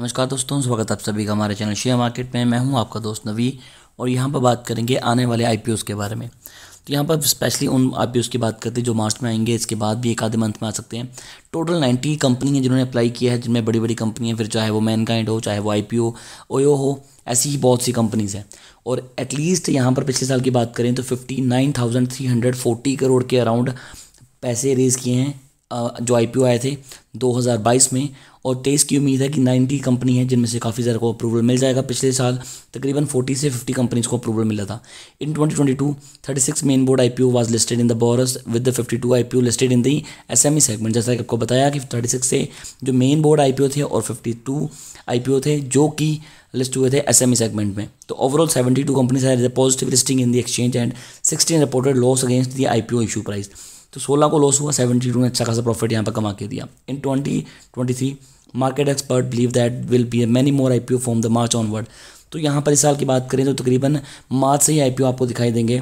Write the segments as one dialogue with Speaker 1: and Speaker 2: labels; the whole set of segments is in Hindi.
Speaker 1: नमस्कार दोस्तों स्वागत आप सभी का हमारे चैनल शेयर मार्केट में मैं हूं आपका दोस्त नवी और यहां पर बात करेंगे आने वाले आई के बारे में तो यहाँ पर स्पेशली उन आई की बात करते हैं जो मार्च में आएंगे इसके बाद भी एक आधे मंथ में आ सकते हैं टोटल नाइन्टी कंपनी है जिन्होंने अप्लाई किया है जिनमें बड़ी बड़ी कंपनी है फिर चाहे वो मैनकाइंड हो चाहे वो आई पी ओयो हो ऐसी ही बहुत सी कंपनीज़ हैं और एटलीस्ट यहाँ पर पिछले साल की बात करें तो fifty nine thousand three hundred forty crore के अराउंड पैसे रेज़ किए हैं जो आई आए थे 2022 में और तेईस की उम्मीद है कि 90 कंपनी है जिनमें से काफ़ी ज़्यादा को अप्रूवल मिल जाएगा पिछले साल तकरीबन 40 से 50 कंपनीज को अप्रूवल मिला था in 2022 36 main board O was listed in the bourses with the 52 O listed in the E segment जैसा कि आपको बताया कि 36 से जो मेन बोर्ड ओ थे और 52 ओ थे जो कि लिस्ट हुए थे ई सेगमेंट e में तो overall 72 companies are positive listing in the exchange and 16 reported loss against the O issue price तो सोलह को लॉस हुआ सेवेंटी टू ने अच्छा खासा प्रॉफिट यहाँ पर कमा के दिया in twenty twenty three market expert believe that will be many more I P O from the March onward तो यहाँ पर इस साल की बात करें तो तकरीबन मार्च से ही आई पी ओ आपको दिखाई देंगे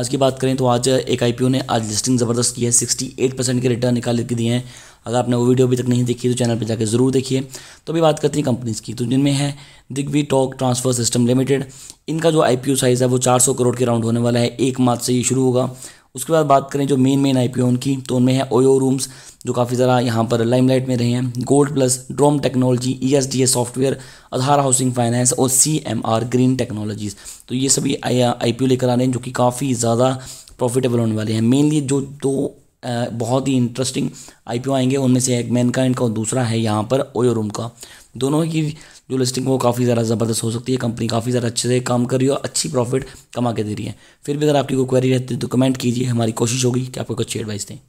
Speaker 1: आज की बात करें तो आज एक आई पी ओ ने आज लिस्टिंग ज़बरदस्त की है सिक्सटी एट परसेंट के रिटर्न निकाल के दिए हैं अगर आपने वो वीडियो अभी तक नहीं देखी तो चैनल पर जाकर ज़रूर देखिए तो अभी बात करते हैं कंपनीज़ की तो जिनमें है दिग्वी टॉक ट्रांसफर सिस्टम लिमिटेड इनका जो आई पी ओ साइज़ है वो चार सौ करोड़ के राउंड होने वाला है एक मार्च से ये शुरू होगा उसके बाद बात करें जो मेन मेन आई उनकी तो उनमें है ओयो रूम्स जो काफ़ी ज़रा यहाँ पर लाइमलाइट में रहे हैं गोल्ड प्लस ड्रोम technology E S D software Aadhaar housing finance और C M R green technologies तो ये सभी आई पी uh, लेकर आ रहे हैं जो कि काफ़ी ज़्यादा प्रॉफिटेबल होने वाले हैं मेनली जो दो uh, बहुत ही इंटरेस्टिंग आई आएंगे उनमें से एक मैनकाइंड का और दूसरा है यहाँ पर ओयो रूम का दोनों की जो लिस्टिंग वो काफ़ी ज़्यादा ज़बरदस्त हो सकती है कंपनी काफ़ी ज़्यादा अच्छे से काम कर रही है और अच्छी प्रॉफिट कमा के दे रही है फिर भी अगर आपकी कोई क्वेरी रहती है तो कमेंट कीजिए हमारी कोशिश होगी कि आपको कुछ एडवाइस दें